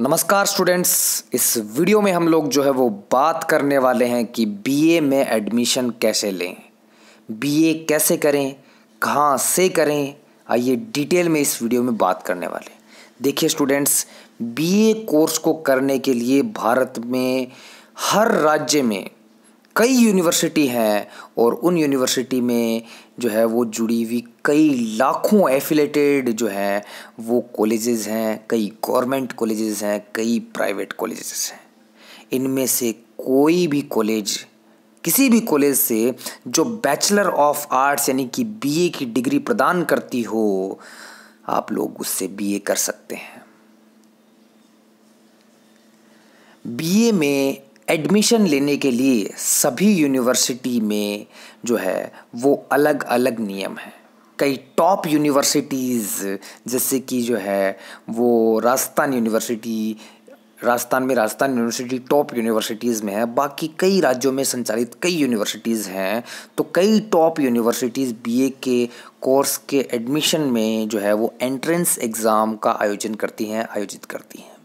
नमस्कार स्टूडेंट्स इस वीडियो में हम लोग जो है वो बात करने वाले हैं कि बीए में एडमिशन कैसे लें बीए कैसे करें कहाँ से करें आइए डिटेल में इस वीडियो में बात करने वाले देखिए स्टूडेंट्स बीए कोर्स को करने के लिए भारत में हर राज्य में कई यूनिवर्सिटी हैं और उन यूनिवर्सिटी में जो है वो जुड़ी हुई कई लाखों एफिलेटेड जो है वो कॉलेजेस हैं कई गवर्नमेंट कॉलेजेस हैं कई प्राइवेट कॉलेजेस हैं इनमें से कोई भी कॉलेज किसी भी कॉलेज से जो बैचलर ऑफ आर्ट्स यानी कि बीए की डिग्री प्रदान करती हो आप लोग उससे बीए कर सकते हैं बीए में एडमिशन लेने के लिए सभी यूनिवर्सिटी में जो है वो अलग अलग नियम हैं कई टॉप यूनिवर्सिटीज़ जैसे कि जो है वो राजस्थान यूनिवर्सिटी राजस्थान में राजस्थान यूनिवर्सिटी टॉप यूनिवर्सिटीज़ में है बाकी कई राज्यों में संचालित कई यूनिवर्सिटीज़ हैं तो कई टॉप यूनिवर्सिटीज़ बीए के कोर्स के एडमिशन में जो है वो एंट्रेंस एग्ज़ाम का आयोजन करती हैं आयोजित करती हैं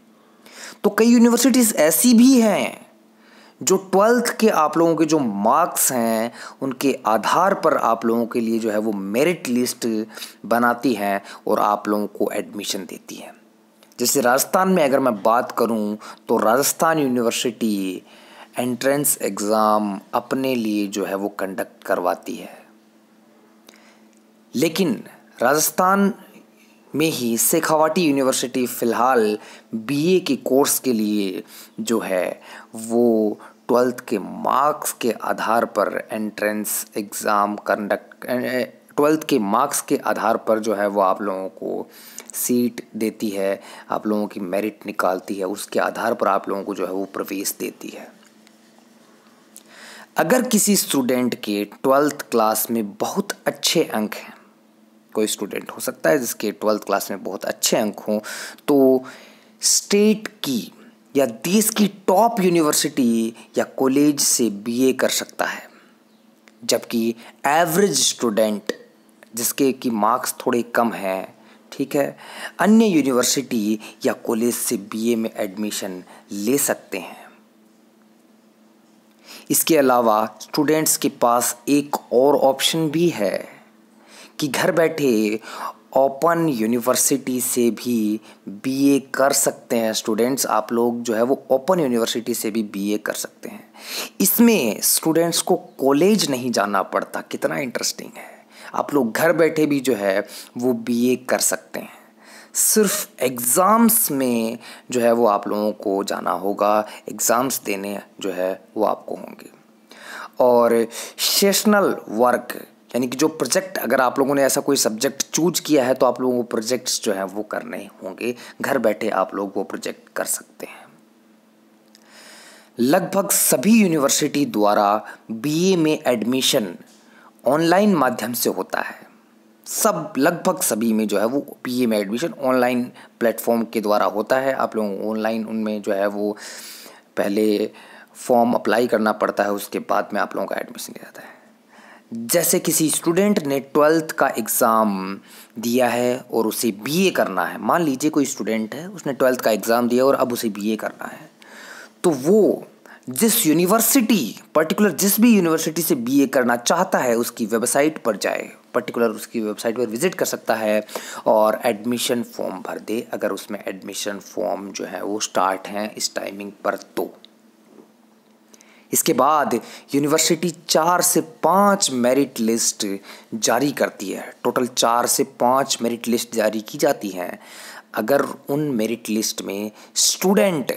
तो कई यूनिवर्सिटीज़ ऐसी भी हैं जो ट्वेल्थ के आप लोगों के जो मार्क्स हैं उनके आधार पर आप लोगों के लिए जो है वो मेरिट लिस्ट बनाती हैं और आप लोगों को एडमिशन देती हैं जैसे राजस्थान में अगर मैं बात करूं तो राजस्थान यूनिवर्सिटी एंट्रेंस एग्ज़ाम अपने लिए जो है वो कंडक्ट करवाती है लेकिन राजस्थान में ही सेखावाटी यूनिवर्सिटी फ़िलहाल बीए के कोर्स के लिए जो है वो ट्वेल्थ के मार्क्स के आधार पर एंट्रेंस एग्ज़ाम कंडक्ट ट्वेल्थ के मार्क्स के आधार पर जो है वो आप लोगों को सीट देती है आप लोगों की मेरिट निकालती है उसके आधार पर आप लोगों को जो है वो प्रवेश देती है अगर किसी स्टूडेंट के ट्वेल्थ क्लास में बहुत अच्छे अंक हैं कोई स्टूडेंट हो सकता है जिसके ट्वेल्थ क्लास में बहुत अच्छे अंक हों तो स्टेट की या देश की टॉप यूनिवर्सिटी या कॉलेज से बीए कर सकता है जबकि एवरेज स्टूडेंट जिसके कि मार्क्स थोड़े कम हैं ठीक है अन्य यूनिवर्सिटी या कॉलेज से बीए में एडमिशन ले सकते हैं इसके अलावा स्टूडेंट्स के पास एक और ऑप्शन भी है कि घर बैठे ओपन यूनिवर्सिटी से भी बीए कर सकते हैं स्टूडेंट्स आप लोग जो है वो ओपन यूनिवर्सिटी से भी बीए कर सकते हैं इसमें स्टूडेंट्स को कॉलेज नहीं जाना पड़ता कितना इंटरेस्टिंग है आप लोग घर बैठे भी जो है वो बीए कर सकते हैं सिर्फ एग्ज़ाम्स में जो है वो आप लोगों को जाना होगा एग्ज़ाम्स देने जो है वो आपको होंगे और सेशनल वर्क यानी कि जो प्रोजेक्ट अगर आप लोगों ने ऐसा कोई सब्जेक्ट चूज किया है तो आप लोगों को प्रोजेक्ट्स जो हैं वो करने होंगे घर बैठे आप लोग वो प्रोजेक्ट कर सकते हैं लगभग सभी यूनिवर्सिटी द्वारा बीए में एडमिशन ऑनलाइन माध्यम से होता है सब लगभग सभी में जो है वो बीए में एडमिशन ऑनलाइन प्लेटफॉर्म के द्वारा होता है आप लोगों ऑनलाइन उनमें जो है वो पहले फॉर्म अप्लाई करना पड़ता है उसके बाद में आप लोगों का एडमिशन लिया जाता है जैसे किसी स्टूडेंट ने ट्वेल्थ का एग्ज़ाम दिया है और उसे बीए करना है मान लीजिए कोई स्टूडेंट है उसने ट्वेल्थ का एग्ज़ाम दिया और अब उसे बीए करना है तो वो जिस यूनिवर्सिटी पर्टिकुलर जिस भी यूनिवर्सिटी से बीए करना चाहता है उसकी वेबसाइट पर जाए पर्टिकुलर उसकी वेबसाइट पर विज़िट कर सकता है और एडमिशन फॉर्म भर दे अगर उसमें एडमिशन फॉर्म जो है वो स्टार्ट हैं इस टाइमिंग पर तो इसके बाद यूनिवर्सिटी चार से पाँच मेरिट लिस्ट जारी करती है टोटल चार से पाँच मेरिट लिस्ट जारी की जाती हैं अगर उन मेरिट लिस्ट में स्टूडेंट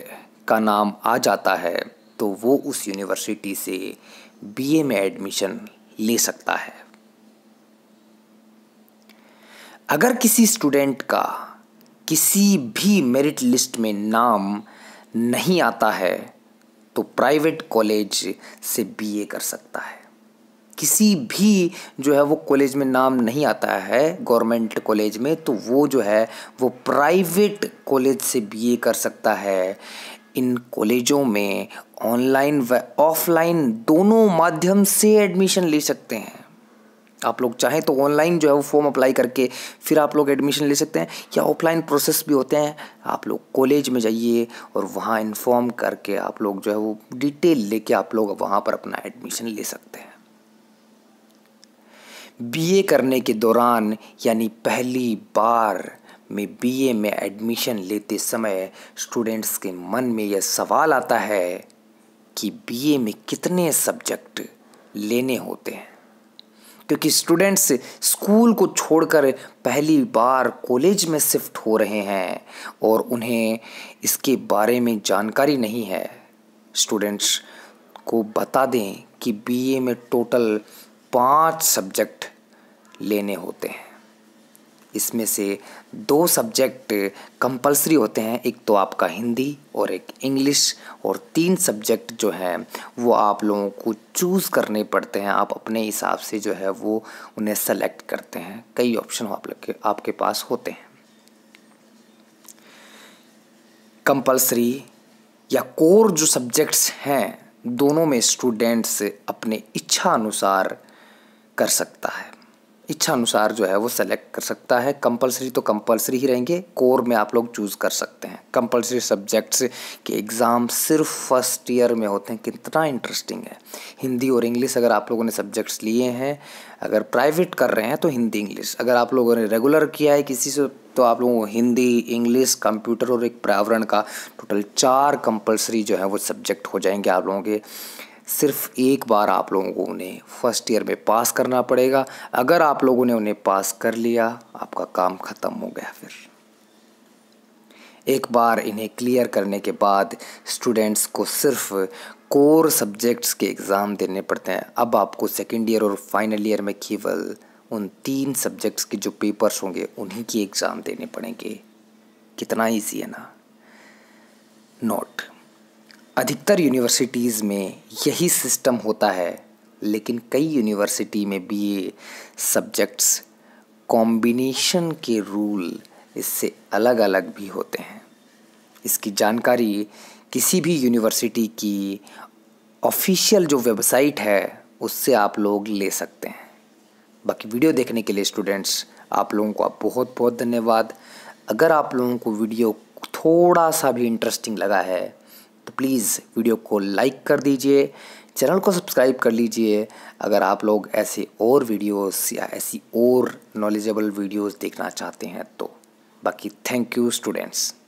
का नाम आ जाता है तो वो उस यूनिवर्सिटी से बीए में एडमिशन ले सकता है अगर किसी स्टूडेंट का किसी भी मेरिट लिस्ट में नाम नहीं आता है तो प्राइवेट कॉलेज से बीए कर सकता है किसी भी जो है वो कॉलेज में नाम नहीं आता है गवर्नमेंट कॉलेज में तो वो जो है वो प्राइवेट कॉलेज से बीए कर सकता है इन कॉलेजों में ऑनलाइन व ऑफलाइन दोनों माध्यम से एडमिशन ले सकते हैं आप लोग चाहें तो ऑनलाइन जो है वो फॉर्म अप्लाई करके फिर आप लोग एडमिशन ले सकते हैं या ऑफलाइन प्रोसेस भी होते हैं आप लोग कॉलेज में जाइए और वहाँ इन्फॉर्म करके आप लोग जो है वो डिटेल लेके आप लोग वहाँ पर अपना एडमिशन ले सकते हैं बीए करने के दौरान यानी पहली बार में बीए में एडमिशन लेते समय स्टूडेंट्स के मन में यह सवाल आता है कि बीए में कितने सब्जेक्ट लेने होते हैं क्योंकि स्टूडेंट्स स्कूल को छोड़कर पहली बार कॉलेज में शिफ्ट हो रहे हैं और उन्हें इसके बारे में जानकारी नहीं है स्टूडेंट्स को बता दें कि बीए में टोटल पाँच सब्जेक्ट लेने होते हैं इसमें से दो सब्जेक्ट कंपलसरी होते हैं एक तो आपका हिंदी और एक इंग्लिश और तीन सब्जेक्ट जो हैं वो आप लोगों को चूज़ करने पड़ते हैं आप अपने हिसाब से जो है वो उन्हें सेलेक्ट करते हैं कई ऑप्शन आप लोग के आपके पास होते हैं कंपलसरी या कोर जो सब्जेक्ट्स हैं दोनों में स्टूडेंट्स अपने इच्छा अनुसार कर सकता है इच्छा अनुसार जो है वो सेलेक्ट कर सकता है कंपलसरी तो कंपलसरी ही रहेंगे कोर में आप लोग चूज़ कर सकते हैं कंपलसरी सब्जेक्ट्स के एग्ज़ाम सिर्फ फर्स्ट ईयर में होते हैं कितना इंटरेस्टिंग है हिंदी और इंग्लिश अगर आप लोगों ने सब्जेक्ट्स लिए हैं अगर प्राइवेट कर रहे हैं तो हिंदी इंग्लिश अगर आप लोगों ने रेगुलर किया है किसी से तो आप लोगों को हिंदी इंग्लिश कंप्यूटर और एक पर्यावरण का टोटल चार कंपलसरी जो है वो सब्जेक्ट हो जाएंगे आप लोगों के सिर्फ एक बार आप लोगों को उन्हें फर्स्ट ईयर में पास करना पड़ेगा अगर आप लोगों ने उन्हें पास कर लिया आपका काम ख़त्म हो गया फिर एक बार इन्हें क्लियर करने के बाद स्टूडेंट्स को सिर्फ कोर सब्जेक्ट्स के एग्ज़ाम देने पड़ते हैं अब आपको सेकेंड ईयर और फाइनल ईयर में केवल उन तीन सब्जेक्ट्स के जो पेपर्स होंगे उन्हीं के एग्ज़ाम देने पड़ेंगे कितना ईजी है ना नोट अधिकतर यूनिवर्सिटीज़ में यही सिस्टम होता है लेकिन कई यूनिवर्सिटी में बी ए सब्जेक्ट्स कॉम्बिनेशन के रूल इससे अलग अलग भी होते हैं इसकी जानकारी किसी भी यूनिवर्सिटी की ऑफिशियल जो वेबसाइट है उससे आप लोग ले सकते हैं बाकी वीडियो देखने के लिए स्टूडेंट्स आप लोगों को बहुत बहुत धन्यवाद अगर आप लोगों को वीडियो थोड़ा सा भी इंटरेस्टिंग लगा है तो प्लीज़ वीडियो को लाइक कर दीजिए चैनल को सब्सक्राइब कर लीजिए अगर आप लोग ऐसे और वीडियोस या ऐसी और नॉलेजेबल वीडियोस देखना चाहते हैं तो बाकी थैंक यू स्टूडेंट्स